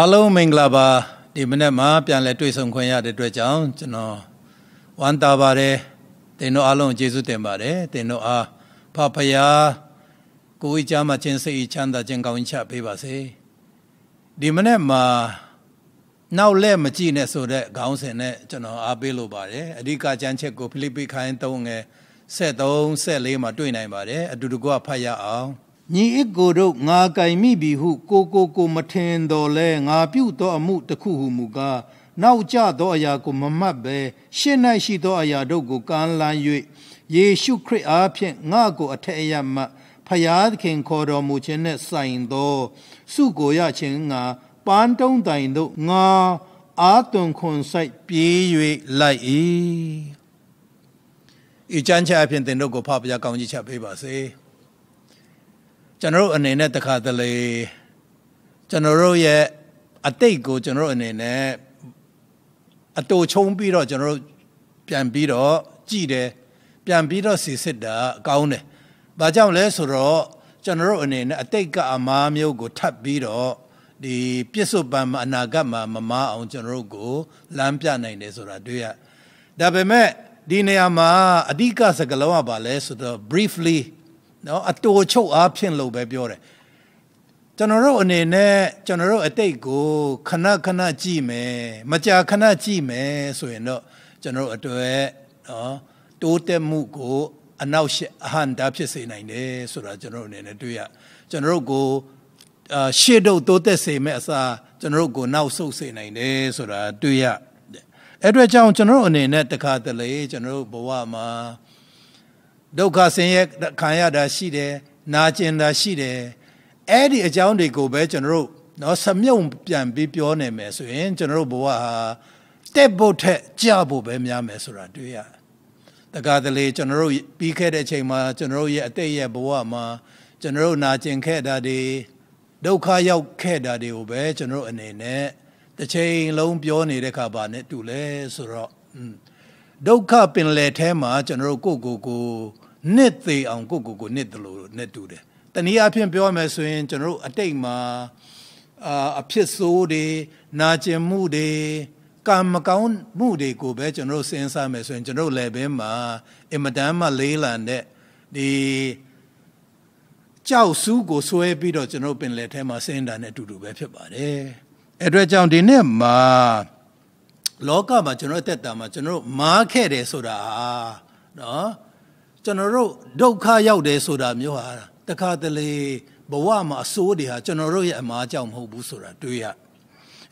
အားလုံးမင်္ဂလာပါဒီမနေ့မှပြန်လည်တွေ့ဆုံခွင့်ရတဲ့အတွက်ကြောင့်ကျွန်တော်ဝမ်းသာပါတယ်တင်တို့အားလုံးကျေးဇူးတင်ပါတယ်တင်တို့အားဖဖယားကိုယ်ကြားမှချင်းစိတ်ချမ်းသာခြင်းကောင်းချပေးပါစေဒီမနေ့မှနောက်လဲမကြည့်နဲ့ဆိုတဲ့ခေါင်းစဉ်နဲ့ကျွန်တော်အားပေးလိုပါတယ်အဓိကကျမ်းချက်ကိုဖိလိပ္ပိခိုင်း3ငယ်73 74မှာတွေ့နိုင်ပါတယ်အတူတကွဖတ်ရအောင်ညီအစ်ကိုတို့ငါကင်မိပြီဟု ကိုကိုကိုမထင်တော်လဲငါပြုတ်သောအမှုတစ်ခုဟုမူကားနောက်ကျသောအရာကိုမမှတ်ပဲရှင်း၌ရှိသောအရာတို့ကိုကမ်းလှမ်း၍ယေရှုခရစ်အားဖြင့်ငါကိုအထက်အရမှဖယားသခင်ခေါ်တော်မူခြင်းနဲ့ဆိုင်သောစုကိုရခြင်းငါပန်းတုံးတိုင်တို့ငါအာသွန်ခွန်ဆိုင်ပြေး၍လိုက်၏ဤကျမ်းချအဖြစ်သင်တို့ကိုဖဖယားကောင်းကြီးချပေးပါစေ။ကျွန်တော်တို့အနေနဲ့တခါတလေကျွန်တော်တို့ရဲ့အတိတ်ကို ကျွန်တော်တို့အနေနဲ့အတူချုံပြီးတော့ကျွန်တော်တို့ပြန်ပြီးတော့ကြည်တယ်ပြန်ပြီးတော့စီစစ်တာအကောင်းတယ်။ဘာကြောင့်လဲဆိုတော့ကျွန်တော်တို့အနေနဲ့အတိတ်ကအမားမျိုးကိုထပ်ပြီးတော့ဒီပြစ္ဆုတ်ပံမှာအနာဂတ်မှာမမအောင်ကျွန်တော်တို့ကိုလမ်းပြနိုင်တယ်ဆိုတာတွေ့ရ။ဒါပေမဲ့ဒီနေရာမှာအဓိကစကားလုံးကပါလဲဆိုတော့ briefly နော်အတူချုပ်အားဖြင့်လို့ပဲပြောတယ်ကျွန်တော်တို့အနေနဲ့ကျွန်တော်တို့အတိတ်ကိုခဏခဏကြည့်မယ်မကြာခဏကြည့်မယ်ဆိုရင်တော့ကျွန်တော်တို့အတွက်နော်တိုးတက်မှုကို အနောက်ရှအဟန္တာဖြစ်စေနိုင်တယ်ဆိုတာကျွန်တော်တို့အနေနဲ့တွေ့ရကျွန်တော်တို့ကိုအာရှေ့တော့တိုးတက်စေမယ့်အစားကျွန်တော်တို့ကိုနောက်ဆုတ်စေနိုင်တယ်ဆိုတာတွေ့ရအဲ့အတွက်ကြောင့်ကျွန်တော်တို့အနေနဲ့တခါတလေကျွန်တော်တို့ဘဝမှာဒုက္ခဆင်းရဲခံရတာရှိတယ်နာကျင်တာရှိတယ်အဲ့ဒီအကြောင်းတွေကိုပဲကျွန်တော်တို့နော်စမြုံပြန်ပြီးပြောနေမယ်ဆိုရင် ကျွန်တော်တို့ဘဝဟာတက်ဖို့ထက် ကြဖို့ပဲများမယ်ဆိုတာတွေ့ရတကားတလေကျွန်တော်တို့ပြီးခဲ့တဲ့အချိန်မှာကျွန်တော်တို့ရဲ့အတိတ်ရဲ့ဘဝမှာ ကျွန်တော်တို့နာကျင်ခဲ့တာတွေဒုက္ခရောက်ခဲ့တာတွေကိုပဲကျွန်တော်တို့အနေနဲ့တစ်ချိန်လုံးပြောနေတဲ့ခါပါနဲ့တူလဲဆိုတော့ဒုက္ခပင်လယ်ထဲမှာကျွန်တော်တို့ကိုယ့်ကိုယ်ကိုယ်နှစ်သေးအောင်ကိုကိုကိုနှစ်တလို့နှစ်တူတယ်တနည်းအားဖြင့်ပြောရမယ်ဆိုရင်ကျွန်တော်တို့အတိတ်မှာအာအဖြစ်ဆိုးတွေနာကျင်မှုတွေကံမကောင်းမှုတွေကိုပဲကျွန်တော်တို့စဉ်းစားမယ်ဆိုရင်ကျွန်တော်တို့လည်းပဲမှာအင်မတန်မှလေးလံတဲ့ဒီကြောက်စုကိုဆွဲပြီးတော့ကျွန်တော်ပင်လယ်ထဲမှာဆင်းတာနဲ့အတူတူပဲဖြစ်ပါတယ်အဲ့အတွက်ကြောင့်ဒီနေ့မှာလောကမှာကျွန်တော်တက်တာမှာကျွန်တော်မားခဲ့တယ်ဆိုတာနော်ကျွန်တော်တို့ဒုက္ခရောက်တယ်ဆိုတာမျိုးဟာတခါတလေဘဝမှာအဆိုးတွေဟာကျွန်တော်တို့ရဲ့အမားကြောင့်မဟုတ်ဘူးဆိုတာတွေ့ရ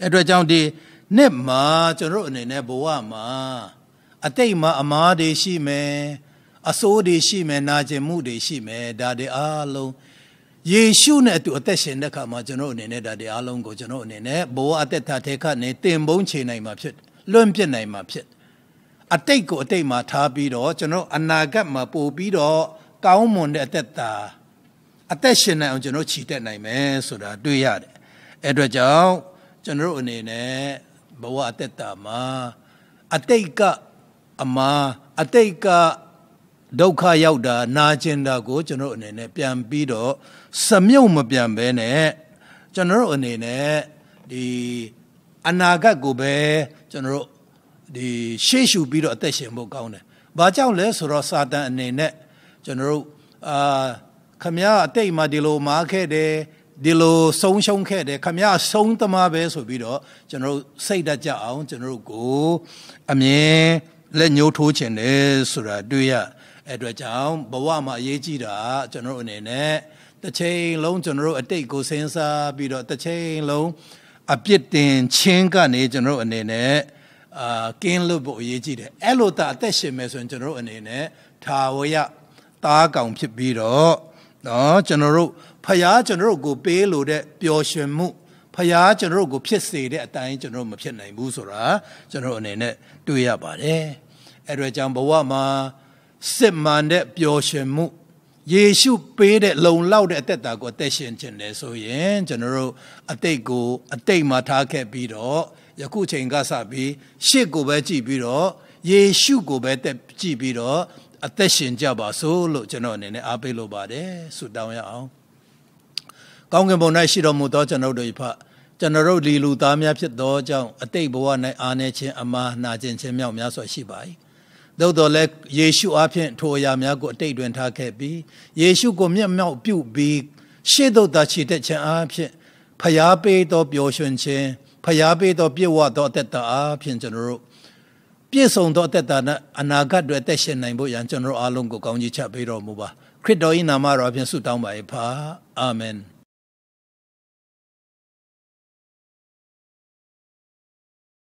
အဲ့အတွက်ကြောင့်ဒီနှစ်မှာ ကျွန်တော်တို့အနေနဲ့ဘဝမှာအတိတ်မှာ အမားတွေရှိမယ်အဆိုးတွေရှိမယ်နာကျင်မှုတွေရှိမယ်ဒါတွေအားလုံးယေရှုနဲ့အတူအသက်ရှင်တဲ့အခါမှာကျွန်တော်အနေနဲ့ဒါတွေအားလုံးကိုကျွန်တော်အနေနဲ့ဘဝအသက်တာထဲကနေတင်ပုံးချေနိုင်မှာဖြစ်လွန့်ပြစ်နိုင်မှာဖြစ်တယ်အတိတ်ကိုအတိတ်မှာထားပြီးတော့ကျွန်တော်အနာဂတ်မှာပို့ပြီးတော့ကောင်းမွန်တဲ့အသက်တာအသက်ရှင်နိုင်အောင်ကျွန်တော်ခြိတက်နိုင်မယ်ဆိုတာတွေ့ရတယ်အဲ့အတွက်ကြောင့်ကျွန်တော်အနေနဲ့ဘဝအသက်တာမှာအတိတ်ကအမားအတိတ်ကဒုက္ခရောက်တာနာကျင်တာကိုကျွန်တော်အနေနဲ့ပြန်ပြီးတော့စမြုပ်မပြန်ဘဲနဲ့ကျွန်တော်အနေနဲ့ဒီအနာဂတ်ကိုပဲကျွန်တော်ဒီရှေ့ရှုပြီးတော့အသက်ရှင်ဖို့ကောင်းတယ်။ဘာကြောင့်လဲဆိုတော့စာတန်အနေနဲ့ကျွန်တော်တို့အာခမရအတိတ်မှာဒီလိုမားခဲ့တယ်ဒီလိုဆုံးရှုံးခဲ့တယ်ခမရဆုံးသမားပဲဆိုပြီးတော့ကျွန်တော်တို့စိတ်တကြအောင်ကျွန်တော်တို့ကို အမြဲလက်ညှိုးထိုးခြင်းတယ်ဆိုတာတွေ့ရအဲ့အတွက်ကြောင့်ဘဝမှာအရေးကြီးတာကျွန်တော်တို့အနေနဲ့တစ်ချိန်လုံးကျွန်တော်တို့ အတိတ်ကိုစဉ်းစားပြီးတော့တစ်ချိန်လုံးအပြစ်တင်ခြင်းကနေကျွန်တော်တို့အနေနဲ့အာကင်းလွတ်ဖို့အရေးကြီးတယ်အဲ့လိုသာအသက်ရှင်မယ်ဆိုရင်ကျွန်တော်တို့အနေနဲ့ထာဝရသားကောင်ဖြစ်ပြီးတော့နော်ကျွန်တော်တို့ဖခင်ကျွန်တော်တို့ကို ပေးလို့တဲ့ပျော်ရွှင်မှုဖခင်ကျွန်တော်တို့ကိုဖြစ်စေတဲ့အတိုင်းကျွန်တော်တို့မဖြစ်နိုင်ဘူးဆိုတာကျွန်တော်အနေနဲ့တွေ့ရပါတယ်အဲ့တော့ကြောင့်ဘဝမှာစစ်မှန်တဲ့ပျော်ရွှင်မှုယေရှုပေးတဲ့လုံလောက်တဲ့အသက်တာကိုအသက်ရှင်ခြင်းတယ်ဆိုရင် ကျွန်တော်တို့အတိတ်ကိုအတိတ်မှာထားခဲ့ပြီးတော့ယခုချိန်ကစပြီးရှစ်ကိုပဲကြည့်ပြီးတော့ယေရှုကိုပဲတက်ကြည့်ပြီးတော့အသက်ရှင်ကြပါစို့လို့ကျွန်တော်အနေနဲ့အားပေးလိုပါတယ်ဆုတောင်းရအောင်ကောင်းကင်ဘုံ၌ရှိတော်မူသောကျွန်တော်တို့ဖကျွန်တော်တို့လီလူသားများဖြစ်သောကြောင့်အတိတ်ဘဝ၌အာနေခြင်းအမားနာခြင်းခြင်းမြောက်များစွာရှိပါ၏သို့တော်လည်းယေရှုအဖင်ထိုအရာများကိုအတိတ်တွင်ထားခဲ့ပြီးယေရှုကိုမျက်မှောက်ပြုပြီးရှေ့သို့သာခြေတက်ခြင်းအဖင်ဖျားပေးသောပျော်ရွှင်ခြင်းဖျားပေးသောပြည့်ဝသောအသက်တာအားဖြင့်ကျွန်တော်တို့ပြည့်စုံသောအသက်တာနဲ့အနာဂတ်တွေအသက်ရှင်နိုင်ဖို့ရန်ကျွန်တော်တို့အားလုံးကိုကောင်းကြီးချပေးတော်မူပါခရစ်တော်၏နာမတော်ဖြင့်ဆုတောင်းပါ၏ဖာအာမင်